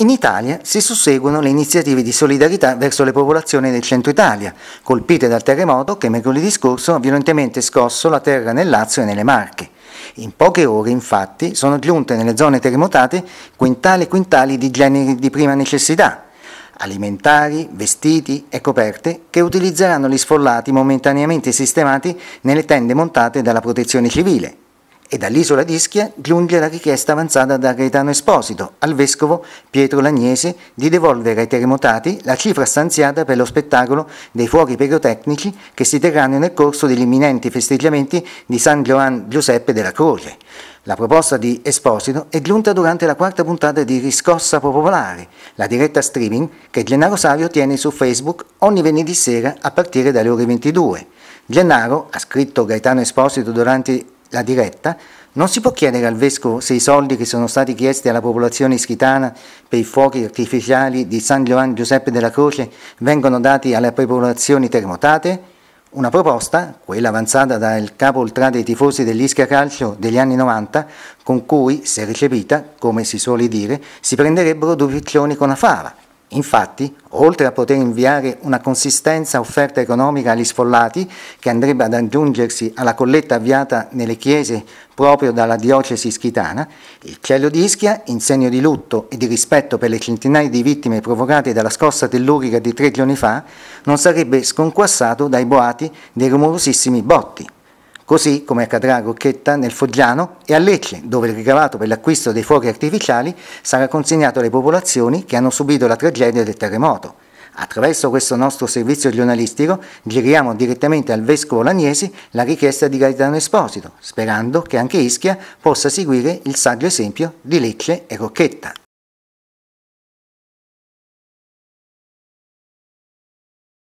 In Italia si susseguono le iniziative di solidarietà verso le popolazioni del centro Italia, colpite dal terremoto che mercoledì scorso ha violentemente scosso la terra nel Lazio e nelle Marche. In poche ore, infatti, sono giunte nelle zone terremotate quintali e quintali di generi di prima necessità, alimentari, vestiti e coperte che utilizzeranno gli sfollati momentaneamente sistemati nelle tende montate dalla protezione civile e dall'isola di Ischia giunge la richiesta avanzata da Gaetano Esposito al vescovo Pietro Lagnese di devolvere ai terremotati la cifra stanziata per lo spettacolo dei fuochi pirotecnici che si terranno nel corso degli imminenti festeggiamenti di San Giovan Giuseppe della Croce. La proposta di Esposito è giunta durante la quarta puntata di Riscossa Popolare, la diretta streaming che Gennaro Savio tiene su Facebook ogni venerdì sera a partire dalle ore 22. Gennaro, ha scritto Gaetano Esposito durante la diretta, non si può chiedere al vescovo se i soldi che sono stati chiesti alla popolazione ischitana per i fuochi artificiali di San Giovanni Giuseppe della Croce vengono dati alle popolazioni terremotate? Una proposta, quella avanzata dal capo oltrate dei tifosi dell'Ischia Calcio degli anni 90, con cui, se recepita, come si suole dire, si prenderebbero due piccioni con la fava. Infatti, oltre a poter inviare una consistenza offerta economica agli sfollati, che andrebbe ad aggiungersi alla colletta avviata nelle chiese proprio dalla diocesi ischitana, il cielo di Ischia, in segno di lutto e di rispetto per le centinaia di vittime provocate dalla scossa tellurica di tre giorni fa, non sarebbe sconquassato dai boati dei rumorosissimi botti così come accadrà a Rocchetta nel Foggiano e a Lecce, dove il ricavato per l'acquisto dei fuochi artificiali sarà consegnato alle popolazioni che hanno subito la tragedia del terremoto. Attraverso questo nostro servizio giornalistico giriamo direttamente al Vescovo Lagnesi la richiesta di Gaetano Esposito, sperando che anche Ischia possa seguire il saggio esempio di Lecce e Rocchetta.